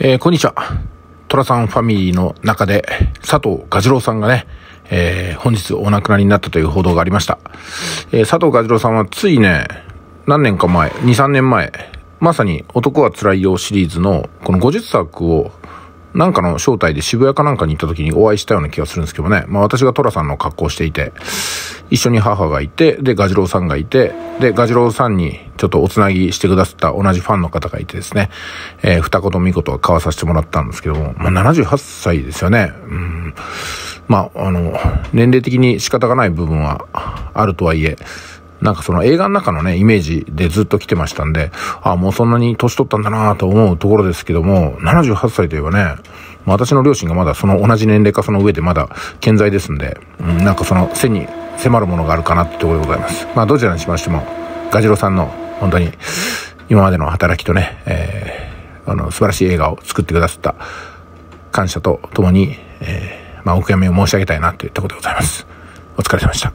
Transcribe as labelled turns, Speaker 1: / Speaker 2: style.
Speaker 1: えー、こんにちは。トラさんファミリーの中で、佐藤蛾次郎さんがね、えー、本日お亡くなりになったという報道がありました。えー、佐藤蛾次郎さんはついね、何年か前、2、3年前、まさに男は辛いよシリーズのこの50作をなんかの招待で渋谷かなんかに行った時にお会いしたような気がするんですけどね。まあ私がトラさんの格好をしていて、一緒に母がいて、で、蛾次郎さんがいて、で、蛾次郎さんにちょっとおつなぎしてくださった同じファンの方がいてですね、えー、二言三言は買わさせてもらったんですけども、まあ、78歳ですよね。うん。まあ、あの、年齢的に仕方がない部分はあるとはいえ、なんかその映画の中のね、イメージでずっと来てましたんで、ああ、もうそんなに年取ったんだなと思うところですけども、78歳といえばね、私の両親がまだその同じ年齢かその上でまだ健在ですんで、うん、なんかその背に迫るものがあるかなってところでございます。まあどちらにしましても、ガジロさんの本当に今までの働きとね、えー、あの素晴らしい映画を作ってくださった感謝とともに、えー、まあ、お悔やみを申し上げたいなといったことでございます。お疲れ様でした。